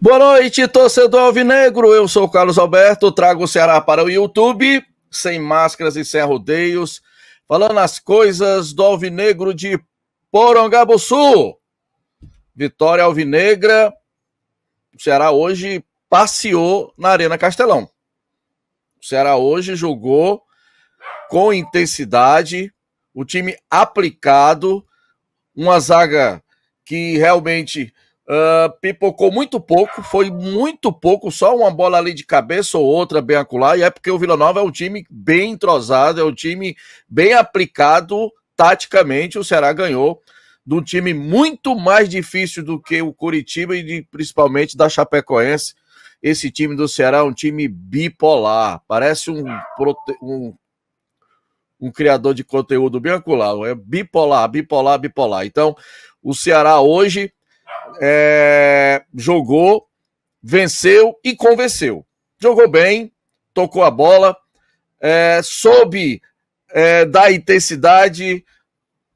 Boa noite, torcedor alvinegro. Eu sou o Carlos Alberto, trago o Ceará para o YouTube, sem máscaras e sem rodeios, falando as coisas do alvinegro de Porongabuçu. Vitória alvinegra. O Ceará hoje passeou na Arena Castelão. O Ceará hoje jogou com intensidade, o time aplicado, uma zaga que realmente Uh, pipocou muito pouco, foi muito pouco, só uma bola ali de cabeça ou outra bem acular, e é porque o Vila Nova é um time bem entrosado, é um time bem aplicado taticamente. O Ceará ganhou de um time muito mais difícil do que o Curitiba e de, principalmente da Chapecoense. Esse time do Ceará é um time bipolar, parece um, um um criador de conteúdo bem acular, é bipolar, bipolar, bipolar. Então, o Ceará hoje é, jogou, venceu e convenceu. Jogou bem, tocou a bola, é, soube é, dar intensidade,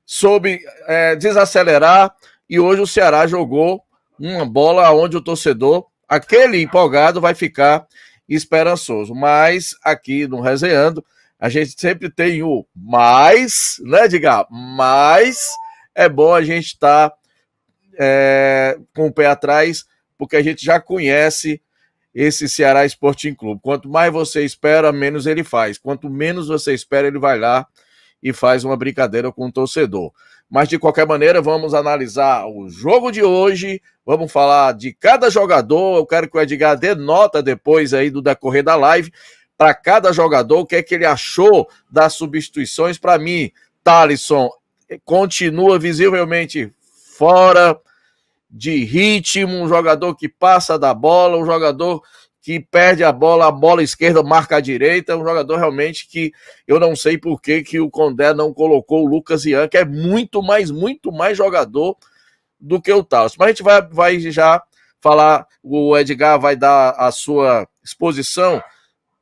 soube é, desacelerar e hoje o Ceará jogou uma bola onde o torcedor, aquele empolgado, vai ficar esperançoso. Mas aqui no Resenhando, a gente sempre tem o mais, né, Diga? Mas é bom a gente estar tá, é, com o pé atrás, porque a gente já conhece esse Ceará Sporting Clube. Quanto mais você espera, menos ele faz. Quanto menos você espera, ele vai lá e faz uma brincadeira com o torcedor. Mas de qualquer maneira, vamos analisar o jogo de hoje, vamos falar de cada jogador. Eu quero que o Edgar dê nota depois aí do decorrer da live para cada jogador, o que é que ele achou das substituições para mim. Talisson continua visivelmente fora de ritmo, um jogador que passa da bola, um jogador que perde a bola, a bola esquerda marca a direita, é um jogador realmente que eu não sei por que, que o Condé não colocou o Lucas Ian, que é muito mais, muito mais jogador do que o Taus. Mas a gente vai, vai já falar, o Edgar vai dar a sua exposição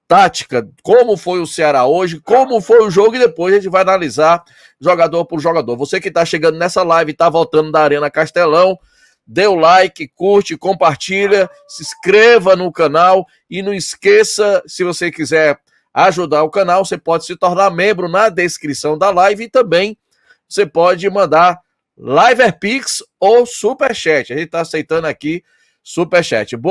tática, como foi o Ceará hoje, como foi o jogo e depois a gente vai analisar jogador por jogador. Você que está chegando nessa live, está voltando da Arena Castelão, dê o like, curte, compartilha, se inscreva no canal e não esqueça, se você quiser ajudar o canal, você pode se tornar membro na descrição da live e também você pode mandar live Pix ou Superchat. A gente está aceitando aqui Superchat. Boa